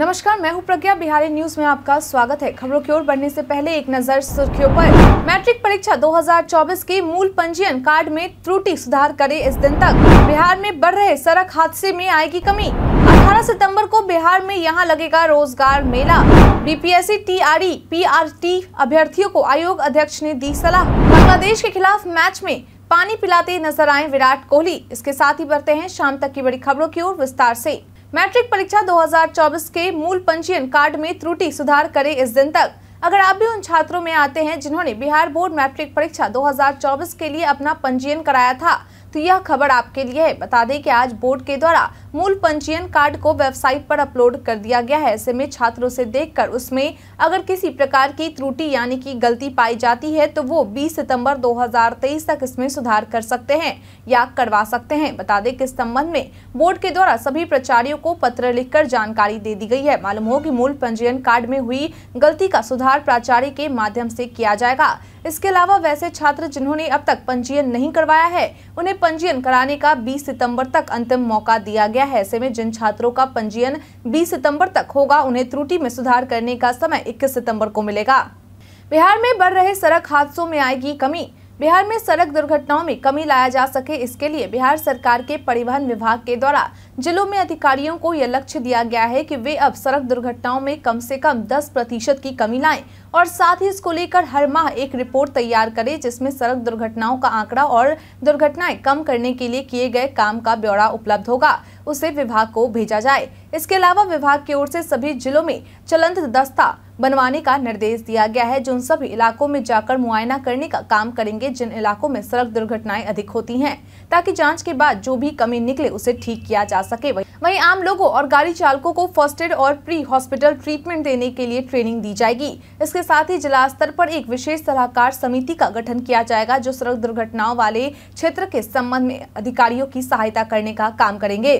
नमस्कार मैं हूं प्रज्ञा बिहारी न्यूज में आपका स्वागत है खबरों की ओर बढ़ने से पहले एक नजर सुर्खियों पर मैट्रिक परीक्षा 2024 के मूल पंजीयन कार्ड में त्रुटि सुधार करे इस दिन तक बिहार में बढ़ रहे सड़क हादसे में आएगी कमी 18 सितंबर को बिहार में यहां लगेगा रोजगार मेला बीपीएससी टीआरई पीआरटी अभ्यर्थियों को आयोग अध्यक्ष ने दी सलाह बांग्लादेश के खिलाफ मैच में पानी पिलाते नजर आए विराट कोहली इसके साथ ही बढ़ते हैं शाम तक की बड़ी खबरों की ओर विस्तार ऐसी मैट्रिक परीक्षा 2024 के मूल पंजीयन कार्ड में त्रुटि सुधार करे इस दिन तक अगर आप भी उन छात्रों में आते हैं जिन्होंने बिहार बोर्ड मैट्रिक परीक्षा 2024 के लिए अपना पंजीयन कराया था तो यह खबर आपके लिए है बता दें कि आज बोर्ड के द्वारा मूल पंजीयन कार्ड को वेबसाइट पर अपलोड कर दिया गया है ऐसे में छात्रों से देखकर उसमें अगर किसी प्रकार की त्रुटि यानी कि गलती पाई जाती है तो वो 20 सितंबर 2023 तक इसमें सुधार कर सकते हैं या करवा सकते हैं बता दें कि इस संबंध में बोर्ड के द्वारा सभी प्राचार्यों को पत्र लिख जानकारी दे दी गई है मालूम हो की मूल पंजीयन कार्ड में हुई गलती का सुधार प्राचार्य के माध्यम से किया जाएगा इसके अलावा वैसे छात्र जिन्होंने अब तक पंजीयन नहीं करवाया है उन्हें पंजीयन कराने का 20 सितंबर तक अंतिम मौका दिया गया गया है ऐसे में जिन छात्रों का पंजीयन 20 सितंबर तक होगा उन्हें त्रुटि में सुधार करने का समय 21 सितंबर को मिलेगा बिहार में बढ़ रहे सड़क हादसों में आएगी कमी बिहार में सड़क दुर्घटनाओं में कमी लाया जा सके इसके लिए बिहार सरकार के परिवहन विभाग के द्वारा जिलों में अधिकारियों को यह लक्ष्य दिया गया है कि वे अब सड़क दुर्घटनाओं में कम से कम 10 प्रतिशत की कमी लाएं और साथ ही इसको लेकर हर माह एक रिपोर्ट तैयार करे जिसमें सड़क दुर्घटनाओं का आंकड़ा और दुर्घटनाएं कम करने के लिए किए गए काम का ब्यौरा उपलब्ध होगा उसे विभाग को भेजा जाए इसके अलावा विभाग की ओर से सभी जिलों में चलंत दस्ता बनवाने का निर्देश दिया गया है जो उन सभी इलाकों में जाकर मुआयना करने का काम करेंगे जिन इलाकों में सड़क दुर्घटनाएं अधिक होती हैं ताकि जांच के बाद जो भी कमी निकले उसे ठीक किया जा सके वहीं आम लोगों और गाड़ी चालकों को फर्स्ट एड और प्री हॉस्पिटल ट्रीटमेंट देने के लिए ट्रेनिंग दी जाएगी इसके इसके साथ ही जिला स्तर पर एक विशेष सलाहकार समिति का गठन किया जाएगा जो सड़क दुर्घटनाओं वाले क्षेत्र के संबंध में अधिकारियों की सहायता करने का काम करेंगे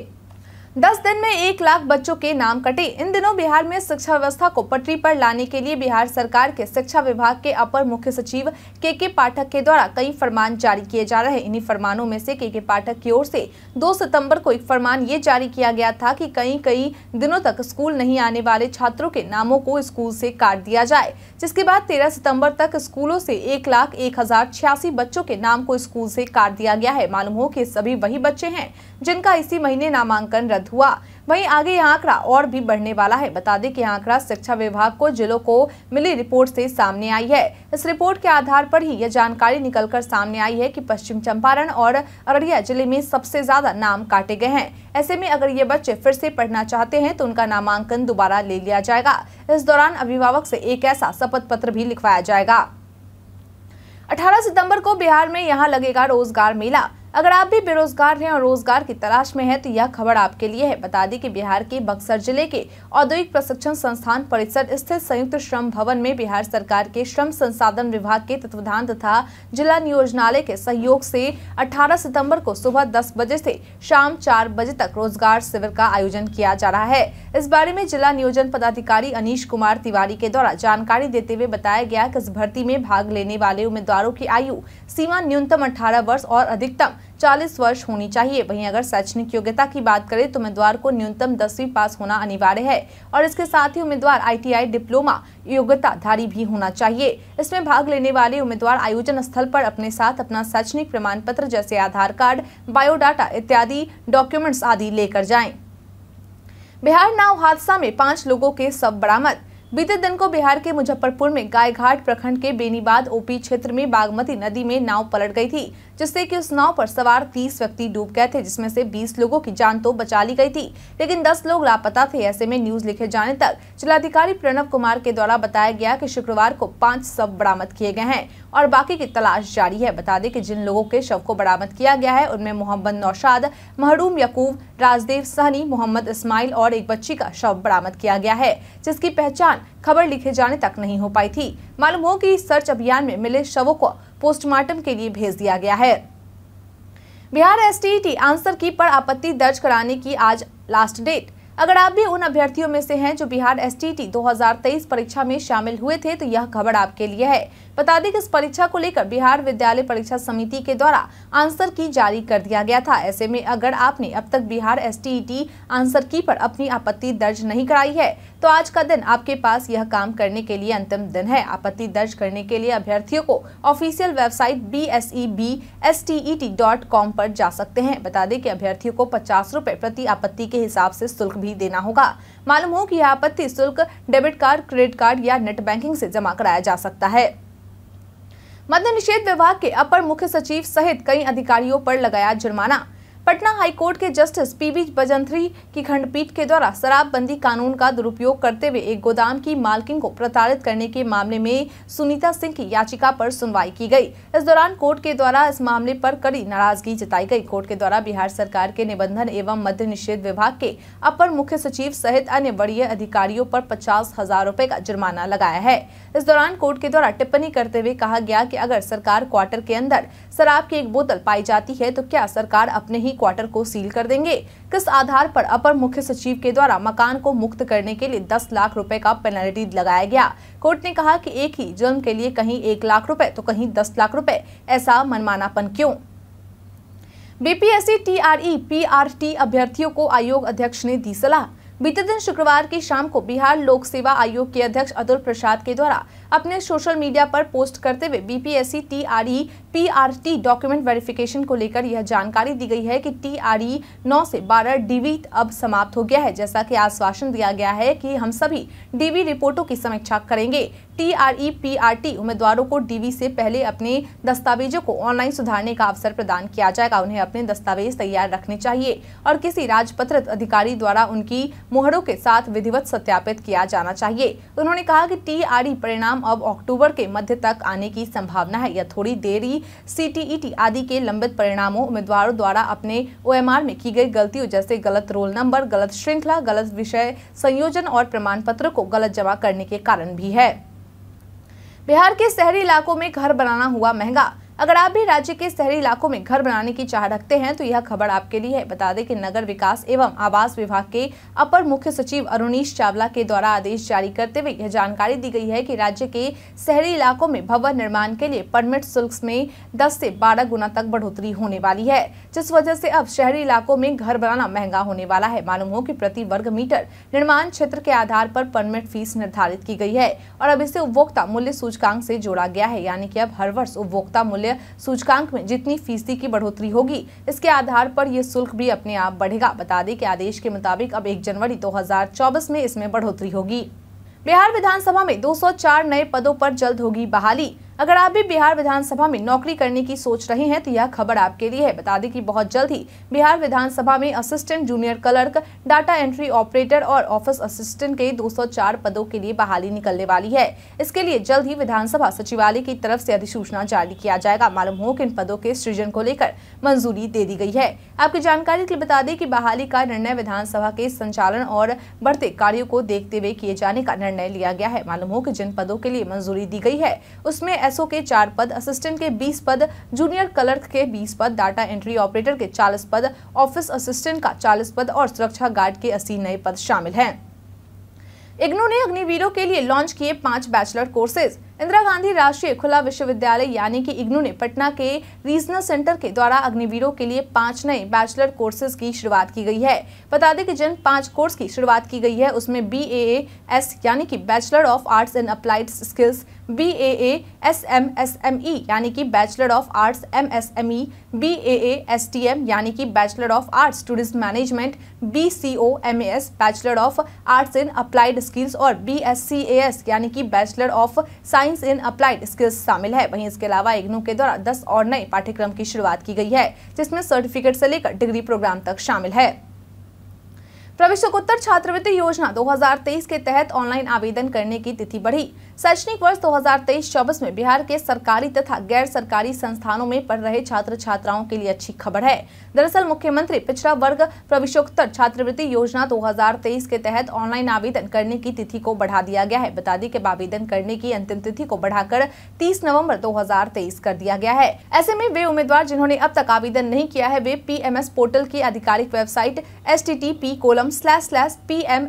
दस दिन में एक लाख बच्चों के नाम कटे इन दिनों बिहार में शिक्षा व्यवस्था को पटरी पर लाने के लिए बिहार सरकार के शिक्षा विभाग के अपर मुख्य सचिव के के पाठक के द्वारा कई फरमान जारी किए जा रहे हैं इन्हीं फरमानों में से के के पाठक की ओर से 2 सितंबर को एक फरमान ये जारी किया गया था कि कई कई दिनों तक स्कूल नहीं आने वाले छात्रों के नामों को स्कूल से काट दिया जाए जिसके बाद तेरह सितम्बर तक स्कूलों से एक लाख एक हजार छियासी बच्चों के नाम को स्कूल से काट दिया गया है मालूम हो कि सभी वही बच्चे हैं जिनका इसी महीने नामांकन रद्द हुआ वहीं आगे यह आंकड़ा और भी बढ़ने वाला है बता दें कि आंकड़ा शिक्षा विभाग को जिलों को मिली रिपोर्ट से सामने आई है इस रिपोर्ट के आधार पर ही यह जानकारी निकलकर सामने आई है कि पश्चिम चंपारण और अररिया जिले में सबसे ज्यादा नाम काटे गए हैं ऐसे में अगर ये बच्चे फिर से पढ़ना चाहते हैं तो उनका नामांकन दोबारा ले लिया जाएगा इस दौरान अभिभावक ऐसी एक ऐसा शपथ पत्र भी लिखवाया जाएगा 18 सितंबर को बिहार में यहां लगेगा रोजगार मेला अगर आप भी बेरोजगार हैं और रोजगार की तलाश में हैं तो यह खबर आपके लिए है बता दें कि बिहार के बक्सर जिले के औद्योगिक प्रशिक्षण संस्थान परिसर स्थित संयुक्त श्रम भवन में बिहार सरकार के श्रम संसाधन विभाग के तत्वाधान तथा जिला नियोजनालय के सहयोग से 18 सितंबर को सुबह 10 बजे से शाम 4 बजे तक रोजगार शिविर का आयोजन किया जा रहा है इस बारे में जिला नियोजन पदाधिकारी अनिश कुमार तिवारी के द्वारा जानकारी देते हुए बताया गया कि इस भर्ती में भाग लेने वाले उम्मीदवारों की आयु सीमा न्यूनतम 18 वर्ष और अधिकतम 40 वर्ष होनी चाहिए वहीं अगर शैक्षणिक योग्यता की बात करें तो उम्मीदवार को न्यूनतम दसवीं पास होना अनिवार्य है और इसके साथ ही उम्मीदवार आईटीआई डिप्लोमा धारी भी होना चाहिए इसमें भाग लेने वाले उम्मीदवार आयोजन स्थल पर अपने साथ अपना शैक्षणिक प्रमाण पत्र जैसे आधार कार्ड बायोडाटा इत्यादि डॉक्यूमेंट्स आदि लेकर जाएं बिहार नाव हादसा में पांच लोगों के सब बरामद बीते दिन को बिहार के मुजफ्फरपुर में गायघाट प्रखंड के बेनीबाद ओपी क्षेत्र में बागमती नदी में नाव पलट गई थी जिससे कि उस नाव पर सवार 30 व्यक्ति डूब गए थे जिसमें से 20 लोगों की जान तो बचा ली गई थी लेकिन 10 लोग लापता थे ऐसे में न्यूज लिखे जाने तक जिलाधिकारी प्रणव कुमार के द्वारा बताया गया की शुक्रवार को पांच शव बरामद किए गए हैं और बाकी की तलाश जारी है बता दें की जिन लोगों के शव को बरामद किया गया है उनमें मोहम्मद नौशाद महरूम यकूब राजदेव सहनी मोहम्मद इस्माइल और एक बच्ची का शव बरामद किया गया है जिसकी पहचान दौरान खबर लिखे जाने तक नहीं हो पाई थी मालूम हो कि सर्च अभियान में मिले शवों को पोस्टमार्टम के लिए भेज दिया गया है बिहार एस आंसर की पर आपत्ति दर्ज कराने की आज लास्ट डेट अगर आप भी उन अभ्यर्थियों में से हैं जो बिहार एस 2023 परीक्षा में शामिल हुए थे तो यह खबर आपके लिए है बता दें कि इस परीक्षा को लेकर बिहार विद्यालय परीक्षा समिति के द्वारा आंसर की जारी कर दिया गया था ऐसे में अगर आपने अब तक बिहार एस e आंसर की पर अपनी आपत्ति दर्ज नहीं कराई है तो आज का दिन आपके पास यह काम करने के लिए अंतिम दिन है आपत्ति दर्ज करने के लिए अभ्यर्थियों को official website B S E B S T T dot com पर जा सकते हैं बता दें कि अभ्यर्थियों को पचास रूपए प्रति आपत्ति के हिसाब से शुल्क भी देना होगा मालूम हो कि यह आपत्ति शुल्क डेबिट कार्ड क्रेडिट कार्ड या नेट बैंकिंग से जमा कराया जा सकता है मद्य निषेध विभाग के अपर मुख्य सचिव सहित कई अधिकारियों पर लगाया जुर्माना पटना हाई कोर्ट के जस्टिस पीवी बजंत्री की खंडपीठ के द्वारा शराबबंदी कानून का दुरुपयोग करते हुए एक गोदाम की मालकिन को प्रताड़ित करने के मामले में सुनीता सिंह की याचिका पर सुनवाई की गई इस दौरान कोर्ट के द्वारा इस मामले पर कड़ी नाराजगी जताई गई कोर्ट के द्वारा बिहार सरकार के निबंधन एवं मध्य निषेध विभाग के अपर मुख्य सचिव सहित अन्य वरीय अधिकारियों आरोप पचास हजार रूपए का जुर्माना लगाया है इस दौरान कोर्ट के द्वारा टिप्पणी करते हुए कहा गया की अगर सरकार क्वार्टर के अंदर शराब की एक बोतल पाई जाती है तो क्या सरकार अपने ही क्वार्टर को सील कर देंगे किस आधार पर अपर मुख्य सचिव के द्वारा मकान को मुक्त करने के लिए 10 लाख रुपए का पेनल्टी लगाया गया कोर्ट ने कहा कि एक ही जुर्म के लिए कहीं एक लाख रुपए तो कहीं दस लाख रुपए ऐसा मनमानापन क्यों बीपीएससी टीआरई पीआरटी अभ्यर्थियों को आयोग अध्यक्ष ने दी सलाह बीते दिन शुक्रवार की शाम को बिहार लोक सेवा आयोग के अध्यक्ष अतुल प्रसाद के द्वारा अपने सोशल मीडिया पर पोस्ट करते हुए BPSC TRE PRT document verification को लेकर यह जानकारी दी गई है कि टीआरई 9 से 12 डीवी अब समाप्त हो गया है जैसा कि आश्वासन दिया गया है कि हम सभी डीवी रिपोर्टों की समीक्षा करेंगे टीआरई पीआरटी उम्मीदवारों को डीवी से पहले अपने दस्तावेजों को ऑनलाइन सुधारने का अवसर प्रदान किया जाएगा उन्हें अपने दस्तावेज तैयार रखने चाहिए और किसी राजपत्रित अधिकारी द्वारा उनकी मुहरों के साथ विधिवत सत्यापित किया जाना चाहिए उन्होंने कहा कि टीआरई परिणाम अब अक्टूबर के मध्य तक आने की संभावना है यह थोड़ी देरी सीटीईटी आदि के लंबित परिणामों उम्मीदवारों द्वारा अपने ओएमआर में की गई गलतियों जैसे गलत रोल नंबर गलत श्रृंखला गलत विषय संयोजन और प्रमाण पत्र को गलत जमा करने के कारण भी है बिहार के शहरी इलाकों में घर बनाना हुआ महंगा अगर आप भी राज्य के शहरी इलाकों में घर बनाने की चाह रखते हैं तो यह खबर आपके लिए है बता दें कि नगर विकास एवं आवास विभाग के अपर मुख्य सचिव अरुणीश चावला के द्वारा आदेश जारी करते हुए यह जानकारी दी गई है कि राज्य के शहरी इलाकों में भवन निर्माण के लिए परमिट शुल्क में दस से बारह गुना तक बढ़ोतरी होने वाली है जिस वजह से अब शहरी इलाकों में घर बनाना महंगा होने वाला है मालूम हो की प्रति वर्ग मीटर निर्माण क्षेत्र के आधार पर परमिट फीस निर्धारित की गई है और अब इसे उपभोक्ता मूल्य सूचकांक से जोड़ा गया है यानी कि अब हर वर्ष उपभोक्ता मूल्य मूल्य सूचकांक में जितनी फीसदी की बढ़ोतरी होगी इसके आधार पर यह शुल्क भी अपने आप बढ़ेगा बता दें कि आदेश के मुताबिक अब 1 जनवरी 2024 में इसमें बढ़ोतरी होगी बिहार विधानसभा में 204 नए पदों पर जल्द होगी बहाली अगर आप भी बिहार विधानसभा में नौकरी करने की सोच रहे हैं तो यह खबर आपके लिए है बता दें कि बहुत जल्द ही बिहार विधानसभा में assistant junior clerk data entry operator और ऑफिस असिस्टेंट के 204 पदों के लिए बहाली निकलने वाली है इसके लिए जल्द ही विधानसभा सचिवालय की तरफ से अधिसूचना जारी किया जाएगा मालूम हो की इन पदों के सृजन को लेकर मंजूरी दे दी गई है आपकी जानकारी के लिए बता दें की बहाली का निर्णय विधानसभा के संचालन और बढ़ते कार्यो को देखते हुए किए जाने का निर्णय लिया गया है मालूम हो की जिन पदों के लिए मंजूरी दी गई है उसमें एसओ के चार पद असिस्टेंट के बीस पद जूनियर क्लर्क के बीस पद डाटा एंट्री ऑपरेटर के चालीस पद ऑफिस असिस्टेंट का चालीस पद और सुरक्षा गार्ड के अस्सी नए पद शामिल हैं इग्नू ने अग्निवीरों के लिए लॉन्च किए पांच बैचलर कोर्सेज इंदिरा गांधी राष्ट्रीय खुला विश्वविद्यालय यानी कि इग्नू ने पटना के रीजनल सेंटर के द्वारा अग्निवीरों के लिए पांच नए बैचलर कोर्सेज की शुरुआत की गई है बता दें कि जिन पांच कोर्स की शुरुआत की गई है उसमें बी ए एस यानी कि bachelor of arts and applied skills B A S M S M E यानी कि bachelor of arts M S M E B A S T M यानी कि bachelor of arts tourism management B C O M A S bachelor of arts in applied skills और B S C A S यानी कि bachelor of science science in applied skills शामिल है वहीं इसके अलावा इग्नू के द्वारा दस और नए पाठ्यक्रम की शुरुआत की गई है जिसमें सर्टिफिकेट से लेकर डिग्री प्रोग्राम तक शामिल है प्रवेशकोत्तर छात्रवृत्ति योजना 2023 के तहत ऑनलाइन आवेदन करने की तिथि बढ़ी शैक्षणिक वर्ष 2023-24 में बिहार के सरकारी तथा गैर सरकारी संस्थानों में पढ़ रहे छात्र छात्राओं के लिए अच्छी खबर है दरअसल मुख्यमंत्री पिछड़ा वर्ग प्रवेशोत्तर छात्रवृत्ति योजना 2023 के तहत ऑनलाइन आवेदन करने की तिथि को बढ़ा दिया गया है बता दी के आवेदन करने की अंतिम तिथि को बढ़ाकर तीस नवम्बर दो कर दिया गया है ऐसे में वे उम्मीदवार जिन्होंने अब तक आवेदन नहीं किया है वे पी पोर्टल की आधिकारिक website S T colon www.pmsonline.bih.nic.in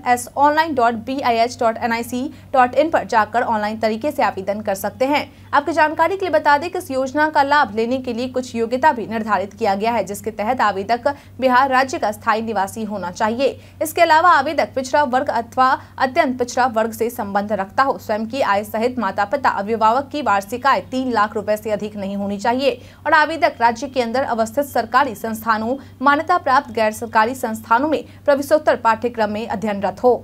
online पर जाकर ऑनलाइन तरीके से आवेदन कर सकते हैं आपकी जानकारी के लिए बता दें कि इस योजना का लाभ लेने के लिए कुछ योग्यता भी निर्धारित किया गया है जिसके तहत आवेदक बिहार राज्य का स्थायी निवासी होना चाहिए इसके अलावा आवेदक पिछड़ा वर्ग अथवा अत्यंत पिछड़ा वर्ग से संबंध रखता हो स्वयं की आय सहित माता पिता अभिभावक की वार्षिक आय तीन लाख रूपए ऐसी अधिक नहीं होनी चाहिए और आवेदक राज्य के अंदर अवस्थित सरकारी संस्थानों मान्यता प्राप्त गैर सरकारी संस्थानों में प्रवेशोत्तर पाठ्यक्रम में अध्ययनरत हो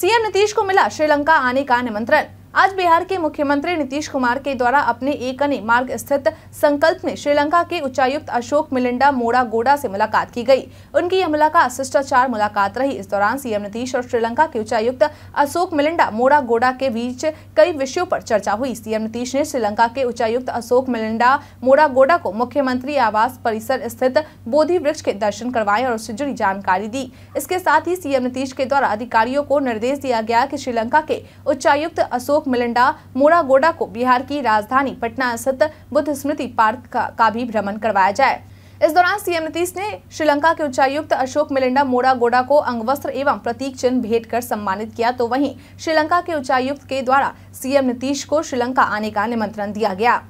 सीएम नीतीश को मिला श्रीलंका आने का निमंत्रण आज बिहार के मुख्यमंत्री नीतीश कुमार के द्वारा अपने एक अन्य मार्ग स्थित संकल्प में श्रीलंका के उच्चायुक्त अशोक मिलिंडा मोड़ा गोडा से मुलाकात की गई उनकी यह मुलाकात शिष्टाचार मुलाकात रही इस दौरान सीएम नीतीश और श्रीलंका के उच्चायुक्त अशोक मिलिंडा मोड़ा गोडा के बीच कई विषयों पर चर्चा हुई सीएम नीतीश ने श्रीलंका के उच्चायुक्त अशोक मिलिंडा मोड़ा गोडा को मुख्यमंत्री आवास परिसर स्थित बोधि वृक्ष के दर्शन करवाए और उससे जुड़ी जानकारी दी इसके साथ ही सीएम नीतीश के द्वारा अधिकारियों को निर्देश दिया गया कि श्रीलंका के उच्चायुक्त अशोक मिलिंडा मोरागोडा को बिहार की राजधानी पटना स्थित बुद्ध स्मृति पार्क का, का भी भ्रमण करवाया जाए इस दौरान सीएम नीतीश ने श्रीलंका के उच्चायुक्त अशोक मिलिंडा मोरा गोडा को अंगवस्त्र एवं प्रतीक चिन्ह भेंट कर सम्मानित किया तो वहीं श्रीलंका के उच्चायुक्त के द्वारा सीएम नीतीश को श्रीलंका आने का निमंत्रण दिया गया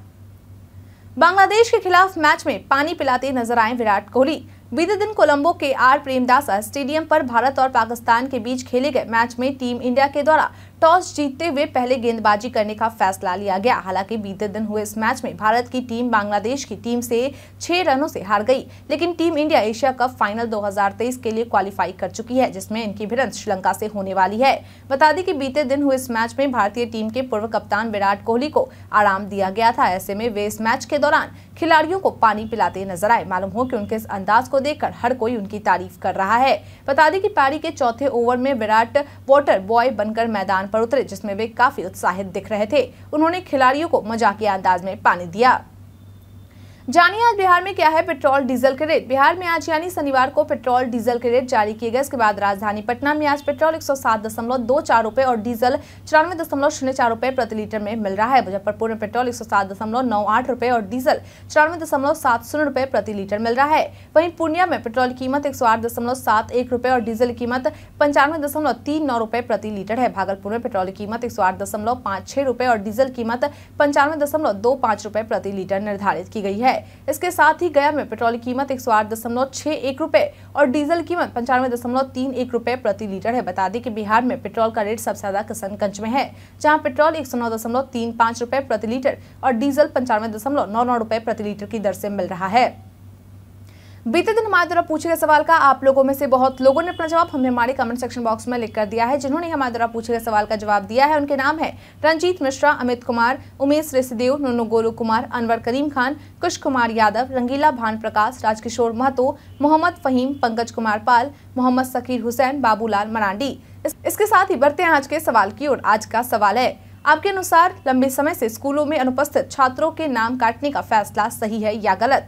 बांग्लादेश के खिलाफ मैच में पानी पिलाते नजर आए विराट कोहली बीते दिन कोलंबो के आर प्रेमदास स्टेडियम पर भारत और पाकिस्तान के बीच खेले गए मैच में टीम इंडिया के द्वारा टॉस जीतते हुए पहले गेंदबाजी करने का फैसला लिया गया हालांकि बीते दिन हुए इस मैच में भारत की टीम बांग्लादेश की टीम से छह रनों से हार गई लेकिन team India Asia cup final 2023 के लिए क्वालिफाई कर चुकी है जिसमें इनकी भिड़ंत श्रीलंका से होने वाली है बता दें कि बीते दिन हुए इस मैच में भारतीय टीम के पूर्व कप्तान विराट कोहली को आराम दिया गया था ऐसे में वे इस मैच के दौरान खिलाड़ियों को पानी पिलाते नजर आए मालूम हो की उनके इस अंदाज को देखकर हर कोई उनकी तारीफ कर रहा है बता दें कि पारी के चौथे ओवर में विराट वाटर बॉय बनकर मैदान पर उतरे जिसमें वे काफी उत्साहित दिख रहे थे उन्होंने खिलाड़ियों को मजाकिया अंदाज में पानी दिया जानिए आज बिहार में क्या है पेट्रोल डीजल के रेट बिहार में आज यानी शनिवार को पेट्रोल डीजल के रेट जारी किए गए इसके बाद राजधानी पटना में आज पेट्रोल एक सौ सात दशमलव दो चार और डीजल चौरानवे दशमलव शून्य चार रुपए प्रति लीटर में मिल रहा है मुजफ्फरपुर में पेट्रोल एक सौ सात दशमलव नौ आठ रुपये और डीजल चौरानवे दशमलव सात शून्य रुपये प्रति लीटर मिल रहा है वहीं पूर्णिया में पेट्रोल कीमत एक सौ आठ दशमलव सात एक रुपये और डीजल कीमत पंचानवे दशमलव तीन नौ रुपये प्रति लीटर है भागलपुर में पेट्रोल की कीमत एक सौ आठ दशमलव पांच छह रुपये और डीजल कीमत पंचानवे दशमलव दो पांच रुपये प्रति लीटर निर्धारित की गई है है इसके साथ ही गया में पेट्रोल की कीमत एक सौ आठ दशमलव छह एक और डीजल कीमत पंचानवे दशमलव तीन एक रूपए प्रति लीटर है बता दें कि बिहार में पेट्रोल का रेट सबसे ज्यादा किशनगंज में है जहाँ पेट्रोल एक सौ नौ दशमलव तीन पाँच रूपए प्रति लीटर और डीजल पंचानवे दशमलव नौ नौ रूपए प्रति लीटर की दर से मिल रहा है बीते दिन हमारे द्वारा पूछे गए सवाल का आप लोगों में से बहुत लोगों ने अपना जवाब हमें हमारे कमेंट सेक्शन बॉक्स में लिख कर दिया है जिन्होंने हमारे द्वारा पूछे गए सवाल का जवाब दिया है उनके नाम है रंजीत मिश्रा अमित कुमार उमेश ऋषिदेव नोनू गोलू कुमार अनवर करीम खान कुश कुमार यादव रंगीला भान प्रकाश राजकिशोर महतो मोहम्मद फहीम पंकज कुमार पाल मोहम्मद सकीर हुसैन बाबूलाल मरांडी इसके साथ ही बढ़ते हैं आज के सवाल की ओर आज का सवाल है आपके अनुसार लंबे समय से स्कूलों में अनुपस्थित छात्रों के नाम काटने का फैसला सही है या गलत